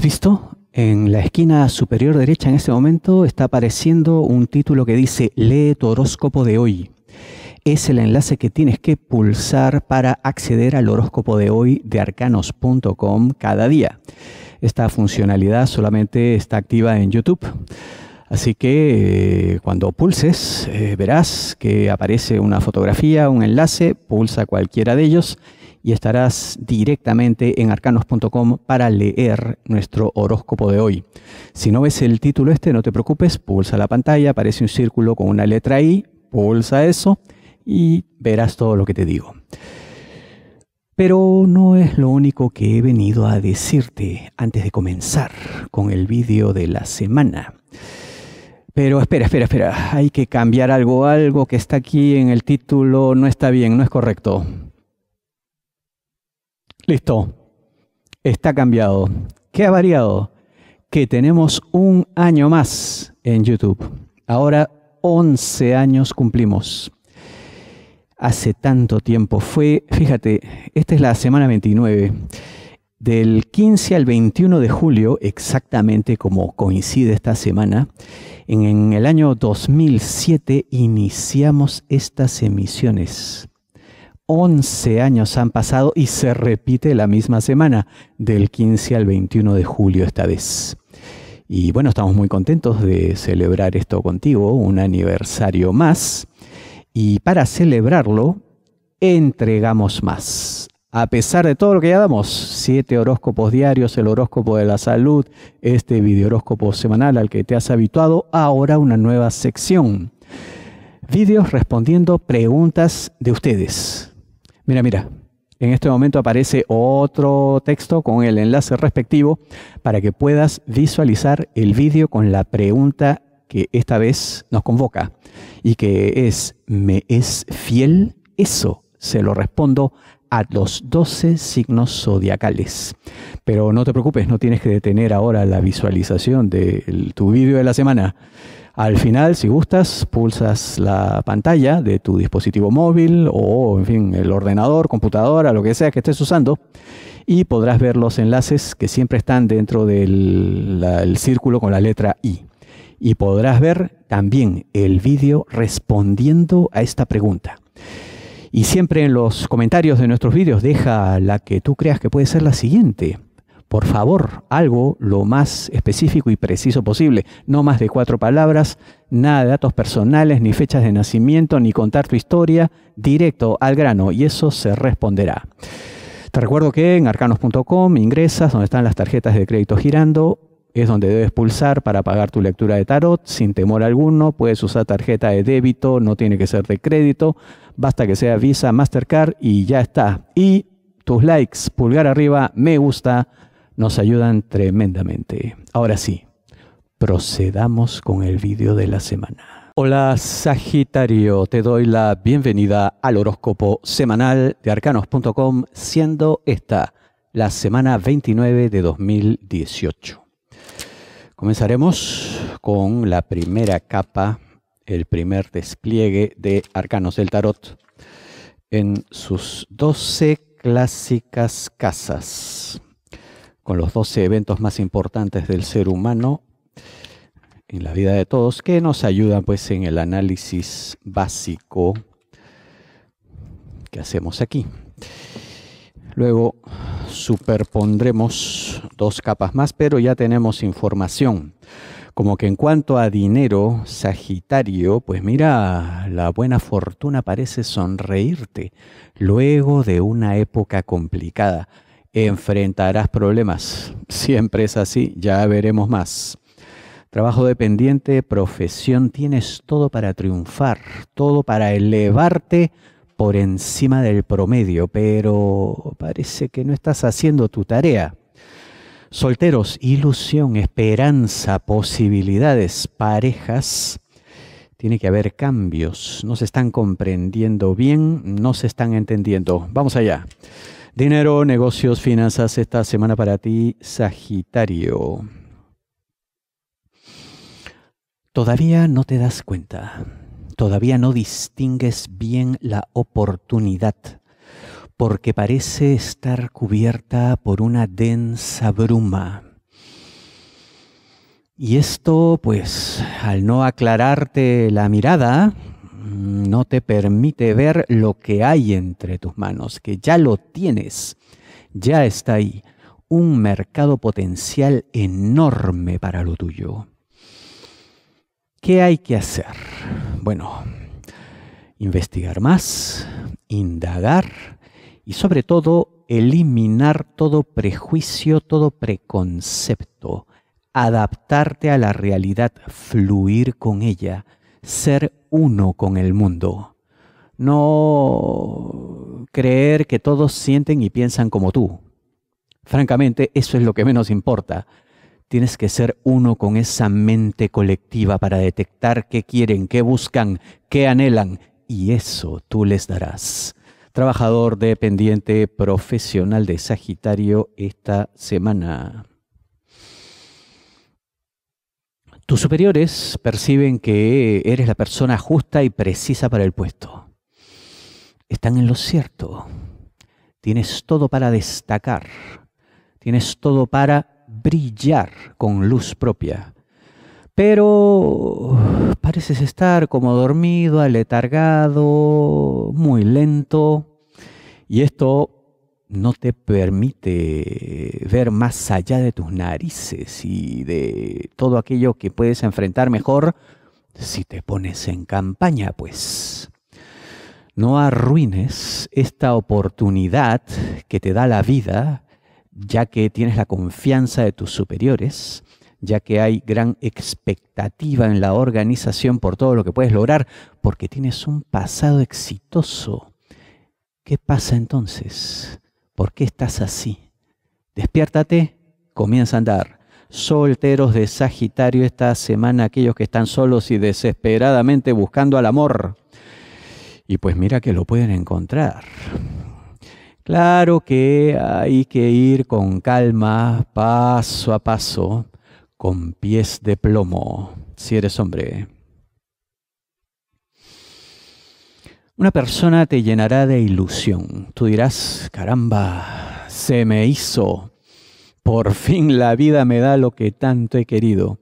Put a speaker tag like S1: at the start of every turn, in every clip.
S1: visto? En la esquina superior derecha en este momento está apareciendo un título que dice Lee tu horóscopo de hoy. Es el enlace que tienes que pulsar para acceder al horóscopo de hoy de arcanos.com cada día. Esta funcionalidad solamente está activa en YouTube. Así que eh, cuando pulses, eh, verás que aparece una fotografía, un enlace, pulsa cualquiera de ellos y estarás directamente en arcanos.com para leer nuestro horóscopo de hoy. Si no ves el título este, no te preocupes, pulsa la pantalla, aparece un círculo con una letra I, pulsa eso y verás todo lo que te digo. Pero no es lo único que he venido a decirte antes de comenzar con el vídeo de la semana. Pero espera, espera, espera, hay que cambiar algo, algo que está aquí en el título no está bien, no es correcto. Listo, está cambiado. ¿Qué ha variado? Que tenemos un año más en YouTube. Ahora 11 años cumplimos. Hace tanto tiempo fue, fíjate, esta es la semana 29. Del 15 al 21 de julio, exactamente como coincide esta semana, en, el año 2007 iniciamos estas emisiones. 11 años han pasado y se repite la misma semana, del 15 al 21 de julio esta vez. Y bueno, estamos muy contentos de celebrar esto contigo, un aniversario más. Y para celebrarlo, entregamos más. A pesar de todo lo que ya damos, siete horóscopos diarios, el horóscopo de la salud, este horóscopo semanal al que te has habituado, ahora una nueva sección. Videos respondiendo preguntas de ustedes. Mira, mira, en este momento aparece otro texto con el enlace respectivo para que puedas visualizar el vídeo con la pregunta que esta vez nos convoca y que es, ¿me es fiel? Eso se lo respondo a los 12 signos zodiacales. Pero no te preocupes, no tienes que detener ahora la visualización de tu vídeo de la semana. Al final, si gustas, pulsas la pantalla de tu dispositivo móvil o, en fin, el ordenador, computadora, lo que sea que estés usando, y podrás ver los enlaces que siempre están dentro del círculo con la letra I. Y podrás ver también el vídeo respondiendo a esta pregunta. Y siempre en los comentarios de nuestros vídeos deja la que tú creas que puede ser la siguiente. Por favor, algo lo más específico y preciso posible. No más de cuatro palabras, nada de datos personales, ni fechas de nacimiento, ni contar tu historia, directo al grano, y eso se responderá. Te recuerdo que en arcanos.com ingresas donde están las tarjetas de crédito girando es donde debes pulsar para pagar tu lectura de tarot sin temor alguno. Puedes usar tarjeta de débito, no tiene que ser de crédito. Basta que sea Visa, Mastercard y ya está. Y tus likes, pulgar arriba, me gusta, nos ayudan tremendamente. Ahora sí, procedamos con el vídeo de la semana. Hola Sagitario, te doy la bienvenida al horóscopo semanal de arcanos.com, siendo esta la semana 29 de 2018. Comenzaremos con la primera capa, el primer despliegue de Arcanos del Tarot en sus 12 clásicas casas, con los 12 eventos más importantes del ser humano en la vida de todos, que nos ayudan pues en el análisis básico que hacemos aquí. Luego superpondremos dos capas más, pero ya tenemos información. Como que en cuanto a dinero, Sagitario, pues mira, la buena fortuna parece sonreírte luego de una época complicada. Enfrentarás problemas. Siempre es así, ya veremos más. Trabajo dependiente, profesión, tienes todo para triunfar, todo para elevarte por encima del promedio, pero parece que no estás haciendo tu tarea. Solteros, ilusión, esperanza, posibilidades, parejas. Tiene que haber cambios. No se están comprendiendo bien, no se están entendiendo. Vamos allá. Dinero, negocios, finanzas esta semana para ti, Sagitario. Todavía no te das cuenta todavía no distingues bien la oportunidad, porque parece estar cubierta por una densa bruma. Y esto, pues, al no aclararte la mirada, mm, no te permite ver lo que hay entre tus manos, que ya lo tienes, ya está ahí, un mercado potencial enorme para lo tuyo. ¿Qué hay que hacer? bueno, investigar más, indagar y sobre todo eliminar todo prejuicio, todo preconcepto, adaptarte a la realidad, fluir con ella, ser uno con el mundo. No creer que todos sienten y piensan como tú. Francamente, eso es lo que menos importa. Tienes que ser uno con esa mente colectiva para detectar qué quieren, qué buscan, qué anhelan, y eso tú les darás. Trabajador dependiente profesional de Sagitario esta semana. Tus superiores perciben que eres la persona justa y precisa para el puesto. Están en lo cierto. Tienes todo para destacar. Tienes todo para brillar con luz propia. Pero pareces estar como dormido, aletargado, muy lento, y esto no te permite ver más allá de tus narices y de todo aquello que puedes enfrentar mejor si te pones en campaña, pues. No arruines esta oportunidad que te da la vida ya que tienes la confianza de tus superiores, ya que hay gran expectativa en la organización por todo lo que puedes lograr, porque tienes un pasado exitoso. ¿Qué pasa entonces? ¿Por qué estás así? Despiértate, comienza a andar. Solteros de Sagitario esta semana, aquellos que están solos y desesperadamente buscando al amor. Y pues mira que lo pueden encontrar. Claro que hay que ir con calma, paso a paso, con pies de plomo, si eres hombre. Una persona te llenará de ilusión. Tú dirás, caramba, se me hizo. Por fin la vida me da lo que tanto he querido.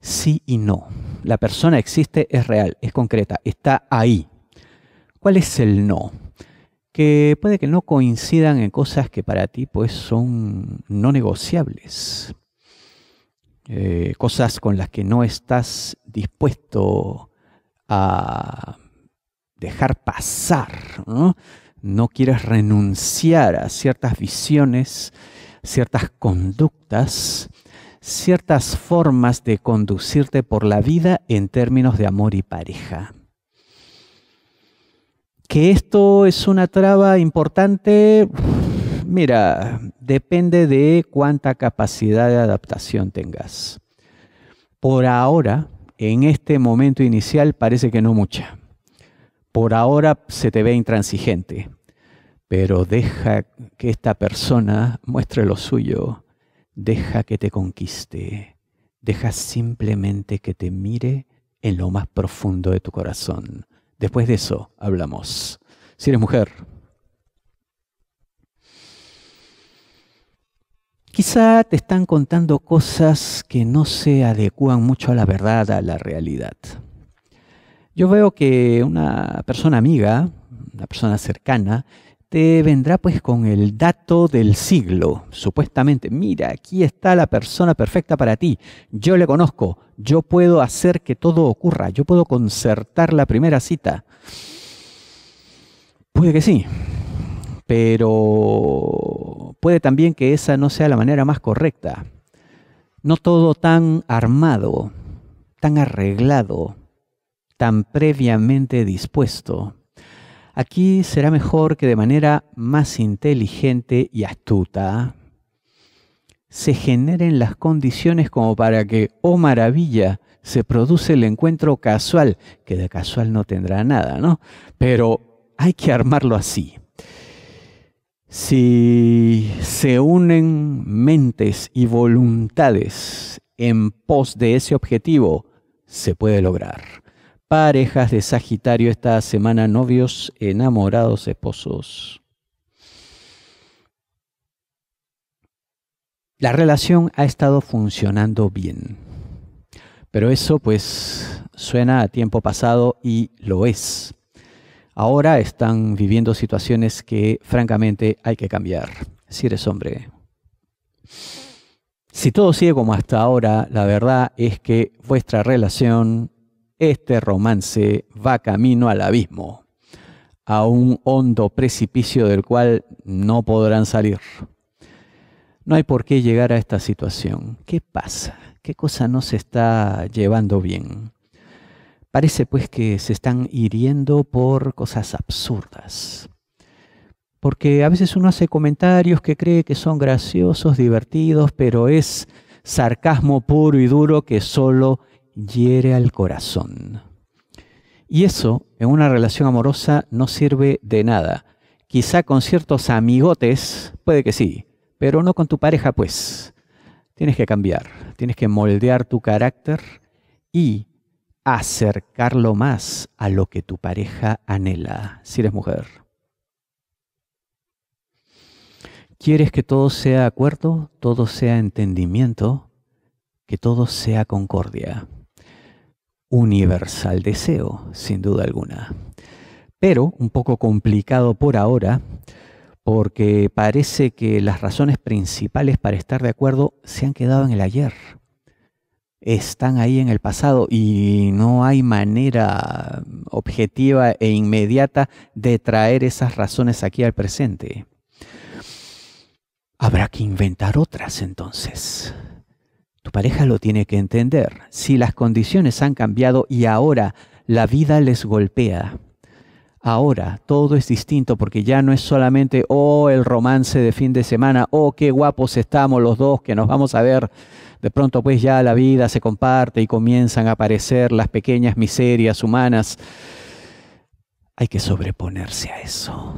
S1: Sí y no. La persona existe, es real, es concreta, está ahí. ¿Cuál es el no? que puede que no coincidan en cosas que para ti pues son no negociables, eh, cosas con las que no estás dispuesto a dejar pasar, ¿no? no quieres renunciar a ciertas visiones, ciertas conductas, ciertas formas de conducirte por la vida en términos de amor y pareja. Que esto es una traba importante, mira, depende de cuánta capacidad de adaptación tengas. Por ahora, en este momento inicial, parece que no mucha. Por ahora se te ve intransigente, pero deja que esta persona muestre lo suyo, deja que te conquiste, deja simplemente que te mire en lo más profundo de tu corazón. Después de eso hablamos. Si eres mujer, quizá te están contando cosas que no se adecúan mucho a la verdad, a la realidad. Yo veo que una persona amiga, una persona cercana, te vendrá pues con el dato del siglo, supuestamente. Mira, aquí está la persona perfecta para ti. Yo le conozco, yo puedo hacer que todo ocurra, yo puedo concertar la primera cita. Puede que sí, pero puede también que esa no sea la manera más correcta. No todo tan armado, tan arreglado, tan previamente dispuesto Aquí será mejor que de manera más inteligente y astuta se generen las condiciones como para que, oh maravilla, se produce el encuentro casual, que de casual no tendrá nada, ¿no? Pero hay que armarlo así. Si se unen mentes y voluntades en pos de ese objetivo, se puede lograr parejas de Sagitario esta semana, novios, enamorados, esposos. La relación ha estado funcionando bien, pero eso pues suena a tiempo pasado y lo es. Ahora están viviendo situaciones que francamente hay que cambiar, si eres hombre. Si todo sigue como hasta ahora, la verdad es que vuestra relación este romance va camino al abismo, a un hondo precipicio del cual no podrán salir. No hay por qué llegar a esta situación. ¿Qué pasa? ¿Qué cosa no se está llevando bien? Parece pues que se están hiriendo por cosas absurdas. Porque a veces uno hace comentarios que cree que son graciosos, divertidos, pero es sarcasmo puro y duro que solo hiere al corazón. Y eso en una relación amorosa no sirve de nada. Quizá con ciertos amigotes puede que sí, pero no con tu pareja pues. Tienes que cambiar, tienes que moldear tu carácter y acercarlo más a lo que tu pareja anhela, si eres mujer. ¿Quieres que todo sea acuerdo, todo sea entendimiento, que todo sea concordia? universal deseo, sin duda alguna. Pero un poco complicado por ahora, porque parece que las razones principales para estar de acuerdo se han quedado en el ayer. Están ahí en el pasado y no hay manera objetiva e inmediata de traer esas razones aquí al presente. Habrá que inventar otras entonces pareja lo tiene que entender. Si las condiciones han cambiado y ahora la vida les golpea, ahora todo es distinto porque ya no es solamente, oh, el romance de fin de semana, oh, qué guapos estamos los dos que nos vamos a ver. De pronto pues ya la vida se comparte y comienzan a aparecer las pequeñas miserias humanas. Hay que sobreponerse a eso.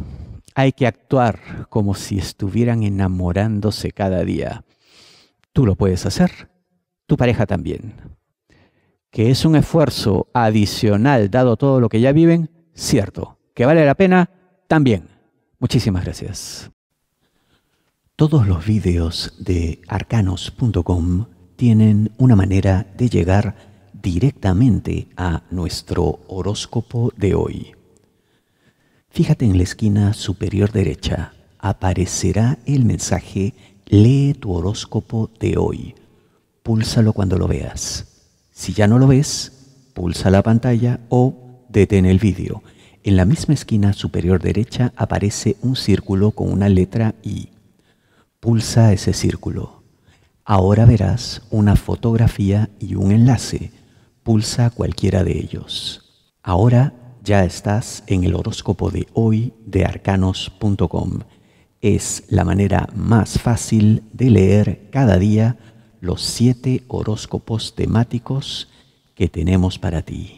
S1: Hay que actuar como si estuvieran enamorándose cada día. Tú lo puedes hacer tu pareja también. Que es un esfuerzo adicional, dado todo lo que ya viven, cierto. Que vale la pena, también. Muchísimas gracias. Todos los vídeos de arcanos.com tienen una manera de llegar directamente a nuestro horóscopo de hoy. Fíjate en la esquina superior derecha, aparecerá el mensaje Lee tu horóscopo de hoy púlsalo cuando lo veas. Si ya no lo ves, pulsa la pantalla o detén el vídeo. En la misma esquina superior derecha aparece un círculo con una letra I. Pulsa ese círculo. Ahora verás una fotografía y un enlace. Pulsa cualquiera de ellos. Ahora ya estás en el horóscopo de hoy de arcanos.com. Es la manera más fácil de leer cada día los siete horóscopos temáticos que tenemos para ti.